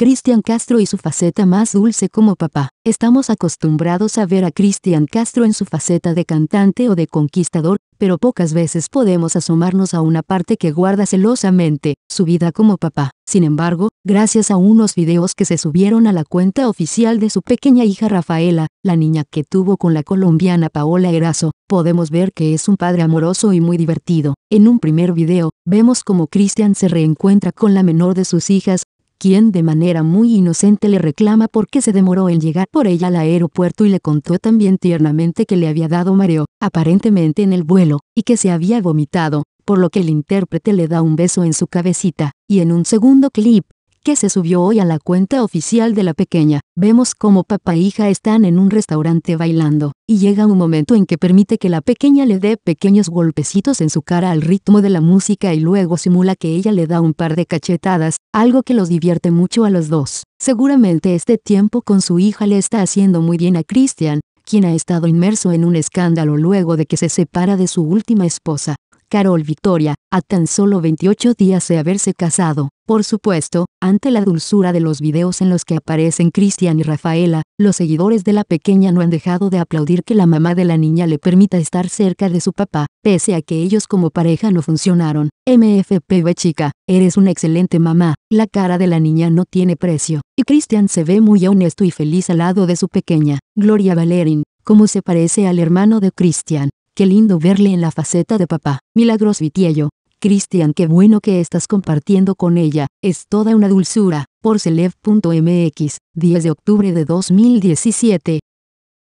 Cristian Castro y su faceta más dulce como papá. Estamos acostumbrados a ver a Cristian Castro en su faceta de cantante o de conquistador, pero pocas veces podemos asomarnos a una parte que guarda celosamente, su vida como papá. Sin embargo, gracias a unos videos que se subieron a la cuenta oficial de su pequeña hija Rafaela, la niña que tuvo con la colombiana Paola eraso podemos ver que es un padre amoroso y muy divertido. En un primer video, vemos como Cristian se reencuentra con la menor de sus hijas, quien de manera muy inocente le reclama por qué se demoró en llegar por ella al aeropuerto y le contó también tiernamente que le había dado mareo, aparentemente en el vuelo, y que se había vomitado, por lo que el intérprete le da un beso en su cabecita, y en un segundo clip, que se subió hoy a la cuenta oficial de la pequeña. Vemos cómo papá e hija están en un restaurante bailando, y llega un momento en que permite que la pequeña le dé pequeños golpecitos en su cara al ritmo de la música y luego simula que ella le da un par de cachetadas, algo que los divierte mucho a los dos. Seguramente este tiempo con su hija le está haciendo muy bien a Christian, quien ha estado inmerso en un escándalo luego de que se separa de su última esposa. Carol Victoria, a tan solo 28 días de haberse casado. Por supuesto, ante la dulzura de los videos en los que aparecen Cristian y Rafaela, los seguidores de la pequeña no han dejado de aplaudir que la mamá de la niña le permita estar cerca de su papá, pese a que ellos como pareja no funcionaron. MFP chica, eres una excelente mamá, la cara de la niña no tiene precio, y Cristian se ve muy honesto y feliz al lado de su pequeña. Gloria Valerin, como se parece al hermano de Cristian, Qué lindo verle en la faceta de papá. Milagros Vitiello. Cristian, qué bueno que estás compartiendo con ella, es toda una dulzura. Por celeb.mx, 10 de octubre de 2017.